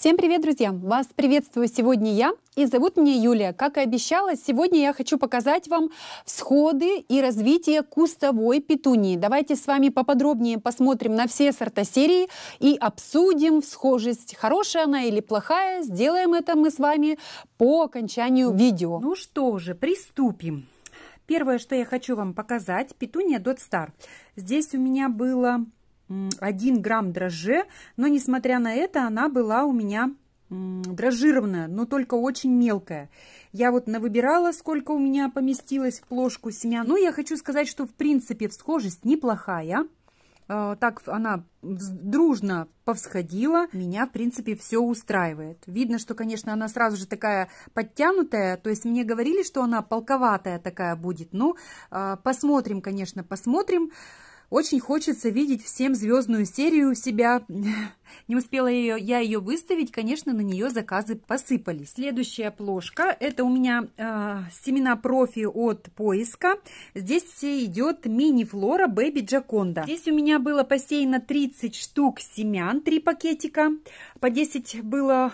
Всем привет, друзья! Вас приветствую сегодня я, и зовут меня Юлия. Как и обещала, сегодня я хочу показать вам всходы и развитие кустовой петунии. Давайте с вами поподробнее посмотрим на все сорта серии и обсудим схожесть, хорошая она или плохая. Сделаем это мы с вами по окончанию видео. Ну что же, приступим. Первое, что я хочу вам показать, петуния Дот Стар. Здесь у меня было 1 грамм дрожже, но несмотря на это она была у меня дрожжированная, но только очень мелкая. Я вот навыбирала, сколько у меня поместилось в плошку семян. Ну, я хочу сказать, что в принципе всхожесть неплохая. Э, так она дружно повсходила. Меня, в принципе, все устраивает. Видно, что, конечно, она сразу же такая подтянутая. То есть мне говорили, что она полковатая такая будет. Ну, э, посмотрим, конечно, посмотрим. Посмотрим. Очень хочется видеть всем звездную серию у себя. Не успела ее, я ее выставить, конечно, на нее заказы посыпались. Следующая плошка, это у меня э, семена профи от поиска. Здесь все идет мини-флора бэби Джаконда. Здесь у меня было посеяно 30 штук семян, 3 пакетика. По 10 было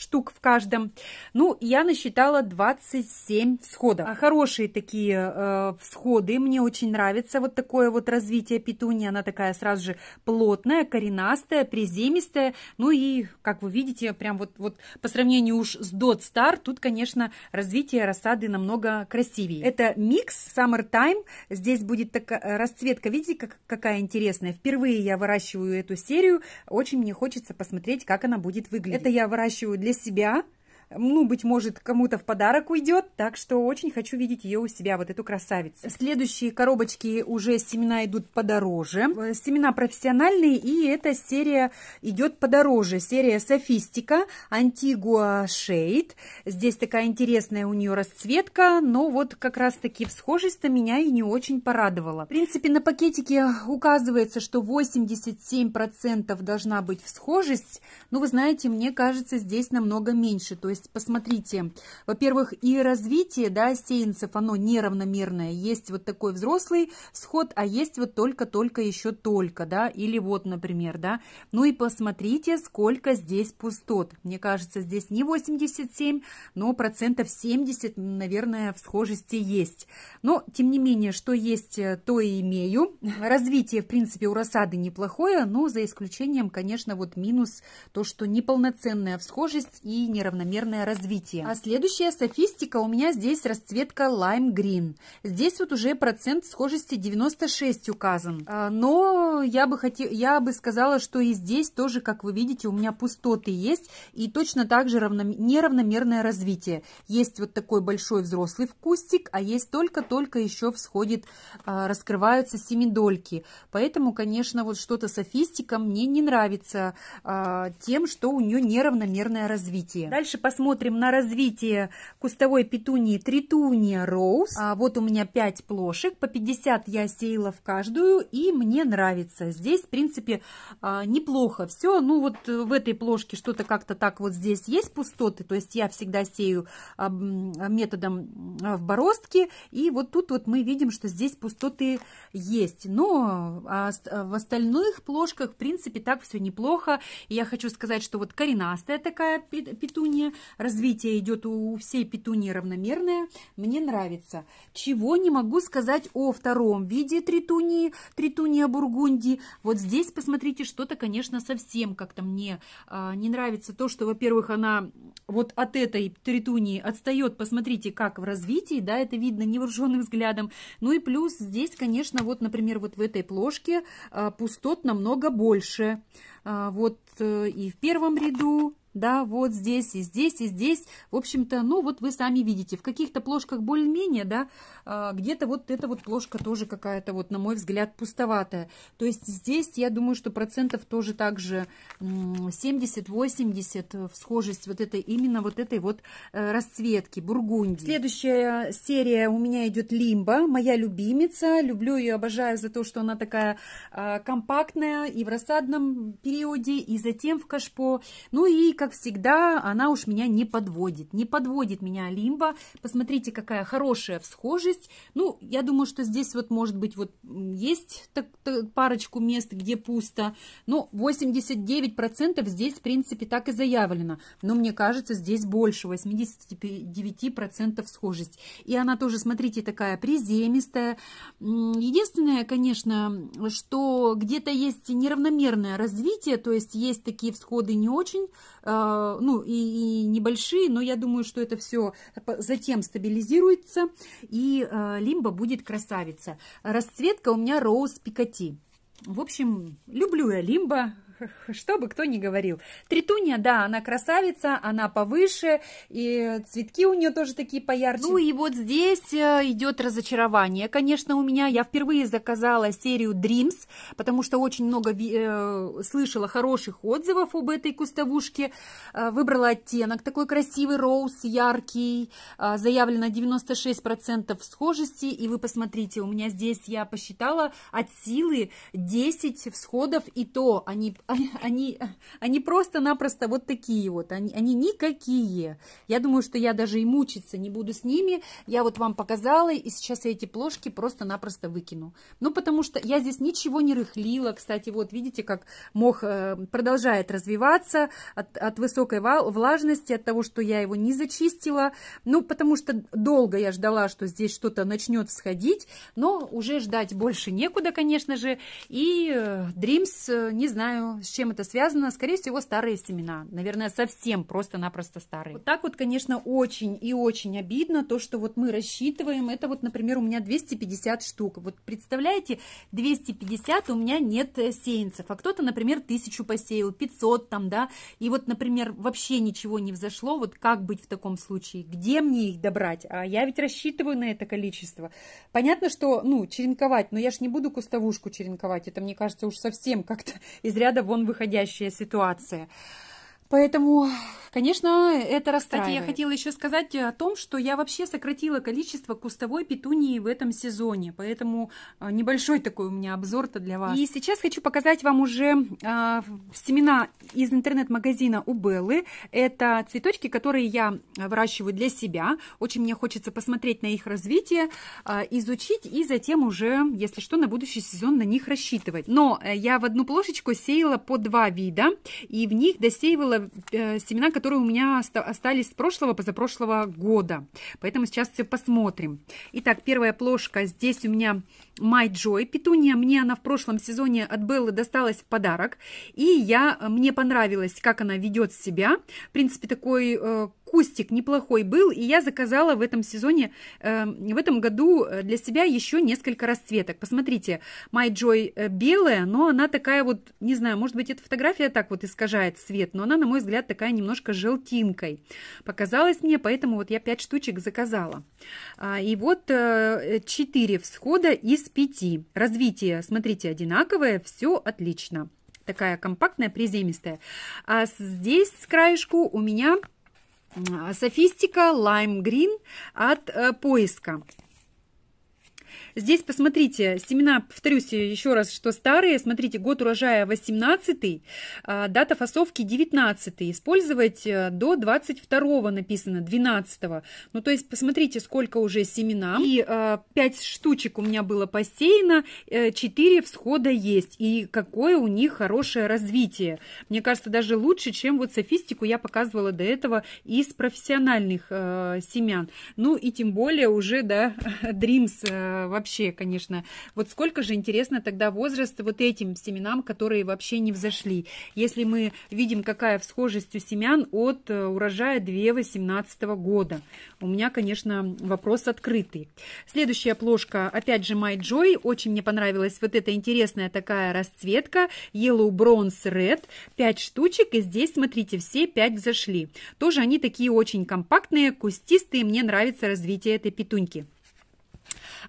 штук в каждом. Ну, я насчитала 27 всходов. А хорошие такие э, всходы, мне очень нравится вот такое вот развитие петуни. Она такая сразу же плотная, коренастая, приземистая. Ну и, как вы видите, прям вот, вот по сравнению уж с Dot Star, тут, конечно, развитие рассады намного красивее. Это микс Time. Здесь будет такая э, расцветка, видите, как, какая интересная. Впервые я выращиваю эту серию. Очень мне хочется посмотреть, как она будет выглядеть. Это я выращиваю для для себя – ну, быть может, кому-то в подарок уйдет, так что очень хочу видеть ее у себя, вот эту красавицу. Следующие коробочки уже семена идут подороже, э, семена профессиональные, и эта серия идет подороже, серия Софистика, Антигуа Шейд, здесь такая интересная у нее расцветка, но вот как раз-таки в схожесть-то меня и не очень порадовала. В принципе, на пакетике указывается, что 87% должна быть схожесть, но ну, вы знаете, мне кажется, здесь намного меньше, то есть есть посмотрите, во-первых, и развитие да, сеянцев, оно неравномерное. Есть вот такой взрослый сход, а есть вот только-только еще только, да, или вот, например, да. Ну и посмотрите, сколько здесь пустот. Мне кажется, здесь не 87, но процентов 70, наверное, в схожести есть. Но, тем не менее, что есть, э, то и имею. Развитие, в принципе, у рассады неплохое, но за исключением, конечно, вот минус то, что неполноценная всхожесть и неравномерная карьерное развитие. А следующая софистика у меня здесь расцветка Lime Green. Здесь вот уже процент схожести 96 указан. А, но я бы, хотел, я бы сказала, что и здесь тоже, как вы видите, у меня пустоты есть. И точно так же равно, неравномерное развитие. Есть вот такой большой взрослый в кустик, а есть только-только еще всходит, а, раскрываются семидольки. Поэтому, конечно, вот что-то софистика мне не нравится а, тем, что у нее неравномерное развитие. Дальше посмотрим посмотрим на развитие кустовой петунии тритуния роуз. А вот у меня 5 плошек, по 50 я сеяла в каждую, и мне нравится. Здесь, в принципе, а, неплохо все. Ну, вот э, в этой плошке что-то как-то так вот здесь есть пустоты, то есть я всегда сею а, методом а, в бороздке, и вот тут вот мы видим, что здесь пустоты есть. Но в остальных плошках, в принципе, так все неплохо. И я хочу сказать, что вот коренастая такая петуния, развитие идет у всей петуни равномерное. Мне нравится. Чего не могу сказать о втором виде тритунии, тритуния бургунди. Вот здесь, посмотрите, что-то, конечно, совсем как-то мне а, не нравится. То, что, во-первых, она вот от этой тритунии отстает. Посмотрите, как в развитии, да, это видно невооруженным взглядом. Ну и плюс здесь, конечно, вот, например, вот в этой плошке а, пустот намного больше. А, вот э, и в первом ряду, да, вот здесь и здесь и здесь. В общем-то, ну вот вы сами видите, в каких-то плошках более-менее, да, а, где-то вот эта вот плошка тоже какая-то вот, на мой взгляд, пустоватая. То есть здесь, я думаю, что процентов тоже также 70-80 в схожесть вот этой, именно вот этой вот э, расцветки, бургундии Следующая серия у меня идет Лимба, моя любимица. Люблю ее, обожаю за то, что она такая а, компактная и в рассадном периоде, и затем в кашпо. Ну и как всегда, она уж меня не подводит. Не подводит меня лимба. Посмотрите, какая хорошая всхожесть. Ну, я думаю, что здесь вот, может быть, вот есть так, так, парочку мест, где пусто. Но ну, 89% здесь, в принципе, так и заявлено. Но мне кажется, здесь больше 89% схожесть. И она тоже, смотрите, такая приземистая. Единственное, конечно, что где-то есть неравномерное развитие, то есть есть такие всходы не очень э, а, ну и, и небольшие, но я думаю, что это все затем стабилизируется, и а, лимба будет красавица. Расцветка у меня роуз пикати. В общем, люблю я лимба, что бы кто ни говорил. Тритуня, да, она красавица, она повыше, и цветки у нее тоже такие поярче. Ну и вот здесь э, идет разочарование, конечно, у меня. Я впервые заказала серию Dreams, потому что очень много э, слышала хороших отзывов об этой кустовушке. Э, выбрала оттенок такой красивый, роуз, яркий. Э, заявлено 96% схожести, и вы посмотрите, у меня здесь, я посчитала, от силы 10 всходов, и то они они, они просто-напросто вот такие вот, они, они никакие. Я думаю, что я даже и мучиться не буду с ними. Я вот вам показала, и сейчас я эти плошки просто-напросто выкину. Ну, потому что я здесь ничего не рыхлила. Кстати, вот видите, как мох э, продолжает развиваться от, от высокой влажности, от того, что я его не зачистила. Ну, потому что долго я ждала, что здесь что-то начнет сходить, но уже ждать больше некуда, конечно же. И Dreams, э, э, не знаю, с чем это связано? Скорее всего, старые семена. Наверное, совсем просто-напросто старые. Вот так вот, конечно, очень и очень обидно то, что вот мы рассчитываем. Это вот, например, у меня 250 штук. Вот представляете, 250 у меня нет э, сеянцев, а кто-то, например, тысячу посеял, 500 там, да, и вот, например, вообще ничего не взошло, вот как быть в таком случае? Где мне их добрать? А я ведь рассчитываю на это количество. Понятно, что, ну, черенковать, но я же не буду кустовушку черенковать, это, мне кажется, уж совсем как-то из ряда вон выходящая ситуация. Поэтому, конечно, это расстраивает. Кстати, я хотела еще сказать о том, что я вообще сократила количество кустовой петунии в этом сезоне, поэтому а, небольшой такой у меня обзор-то для вас. И сейчас хочу показать вам уже э, семена из интернет-магазина у Беллы. Это цветочки, которые я выращиваю для себя. Очень мне хочется посмотреть на их развитие, э, изучить и затем уже, если что, на будущий сезон на них рассчитывать. Но э, я в одну плошечку сеяла по два вида, и в них досеивала это семена, которые у меня остались с прошлого, позапрошлого года. Поэтому сейчас все посмотрим. Итак, первая плошка. Здесь у меня My Joy петуния. Мне она в прошлом сезоне от Беллы досталась в подарок. И я, мне понравилось, как она ведет себя. В принципе, такой э, кустик неплохой был, и я заказала в этом сезоне, э, в этом году э, для себя еще несколько расцветок. Посмотрите, My Joy э, белая, но она такая вот, не знаю, может быть, эта фотография так вот искажает цвет, но она, на мой взгляд, такая немножко желтинкой. Показалась мне, поэтому вот я 5 штучек заказала. А, и вот э, 4 э, всхода из 5. Развитие, смотрите, одинаковое, все отлично такая компактная, приземистая. А здесь с краешку у меня а, софистика Lime Green от э, поиска. Здесь, посмотрите, семена, повторюсь еще раз, что старые, смотрите, год урожая 18, а дата фасовки 19, использовать э, до 22 написано, 12. Ну, то есть, посмотрите, сколько уже семена. И 5 э, штучек у меня было посеяно, 4 э, всхода есть. И какое у них хорошее развитие. Мне кажется, даже лучше, чем вот софистику я показывала до этого из профессиональных семян. Ну, и тем более уже, да, Dreams вообще вообще, конечно, вот сколько же интересно тогда возраст вот этим семенам, которые вообще не взошли. Если мы видим, какая всхожесть у семян от э, урожая 2018 года. У меня, конечно, вопрос открытый. Следующая плошка, опять же, My Joy. Очень мне понравилась вот эта интересная такая расцветка. Yellow Bronze Red. 5 штучек, и здесь, смотрите, все 5 взошли. Тоже они такие очень компактные, кустистые. Мне нравится развитие этой петуньки.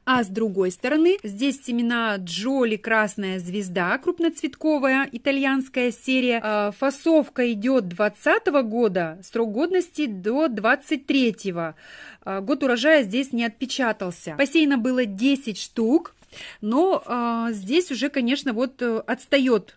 А с другой стороны, здесь семена Джоли Красная Звезда, крупноцветковая итальянская серия. А фасовка идет 2020 года, срок годности до 23 а Год урожая здесь не отпечатался. Посеяно было 10 штук, но а, здесь уже, конечно, вот э, отстает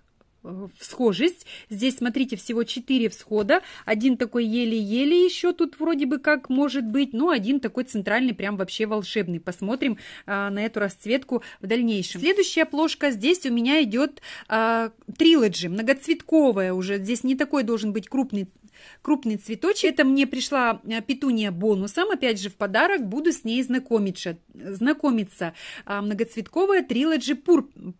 схожесть. Здесь, смотрите, всего 4 всхода. Один такой еле-еле еще тут вроде бы как может быть, но один такой центральный, прям вообще волшебный. Посмотрим а, на эту расцветку в дальнейшем. Следующая плошка. Здесь у меня идет а, трилоджи, многоцветковая уже. Здесь не такой должен быть крупный крупный цветочек. Это мне пришла э, петуния бонусом, опять же в подарок, буду с ней знакомиться. знакомиться. А, многоцветковая трилоджи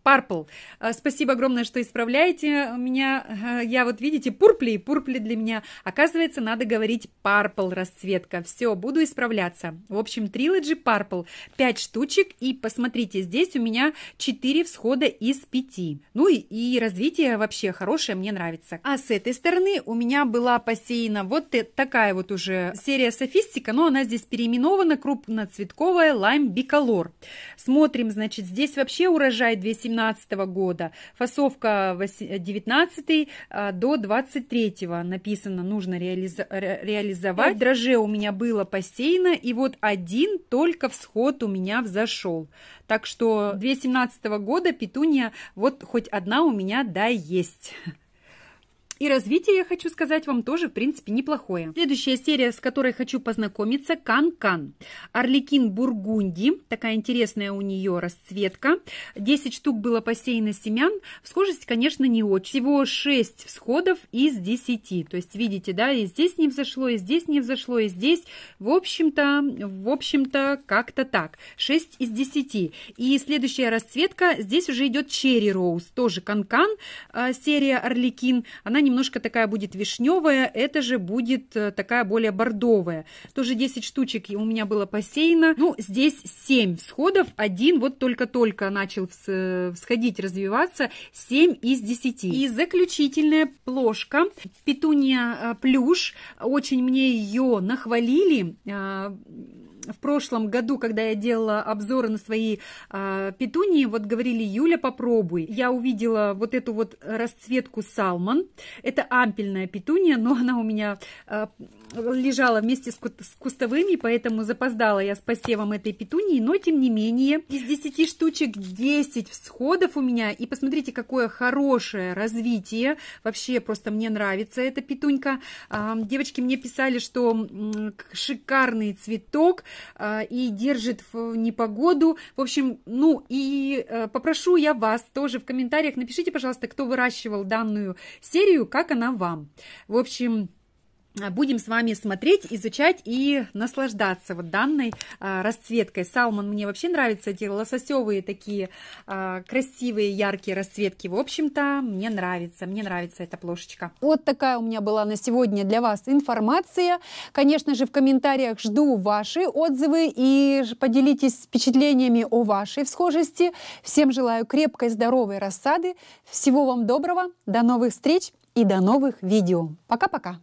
Парпл. А, спасибо огромное, что исправляете меня. Я вот, видите, пурпли и пурпли для меня. Оказывается, надо говорить Парпл расцветка. Все, буду исправляться. В общем, трилоджи Парпл. 5 штучек. И посмотрите, здесь у меня 4 всхода из 5. Ну и, и развитие вообще хорошее, мне нравится. А с этой стороны у меня была позиция бассейна. Вот такая вот уже серия софистика, но она здесь переименована крупноцветковая лайм биколор. Смотрим, значит, здесь вообще урожай 2017 года, фасовка 19 а, до 23 написано, нужно реализо реализовать. Дроже у меня было посеяно, и вот один только всход у меня взошел. Так что 2017 года петуния, вот хоть одна у меня, да, есть. И развитие, я хочу сказать вам, тоже, в принципе, неплохое. Следующая серия, с которой хочу познакомиться, Кан-Кан. Орликин Бургунди, такая интересная у нее расцветка. 10 штук было посеяно семян. Всхожесть, конечно, не очень. Всего 6 всходов из 10. То есть, видите, да, и здесь не взошло, и здесь не взошло, и здесь. В общем-то, в общем-то, как-то так. 6 из 10. И следующая расцветка, здесь уже идет Черри Роуз, тоже Канкан, -кан, э, серия Орликин. Она немножко такая будет вишневая, это же будет э, такая более бордовая. Тоже 10 штучек у меня было посеяно. Ну, здесь 7 всходов, один вот только-только начал э, всходить, развиваться, 7 из 10. И заключительная плошка, петуния э, плюш, очень мне ее нахвалили, а, в прошлом году, когда я делала обзоры на свои э, петунии, вот говорили, Юля, попробуй. Я увидела вот эту вот расцветку салмон. Это ампельная петуния, но она у меня э, лежала вместе с, с кустовыми, поэтому запоздала я с посевом этой петунии, но тем не менее из 10 штучек 10 всходов у меня. И посмотрите, какое хорошее развитие. Вообще просто мне нравится эта петунька. А, девочки мне писали, что шикарный цветок а, и держит в непогоду. В общем, ну и э, попрошу я вас тоже в комментариях напишите, пожалуйста, кто выращивал данную серию, как она вам. В общем, а, будем с вами смотреть, изучать и наслаждаться вот данной а, расцветкой. Салмон мне вообще нравится, эти лососевые такие а, красивые, яркие расцветки. В общем-то, мне нравится, мне нравится эта плошечка. Вот такая у меня была на сегодня для вас информация. Конечно же, в комментариях жду ваши отзывы и поделитесь впечатлениями о вашей всхожести. Всем желаю крепкой, здоровой рассады. Всего вам доброго, до новых встреч и до новых видео. Пока-пока!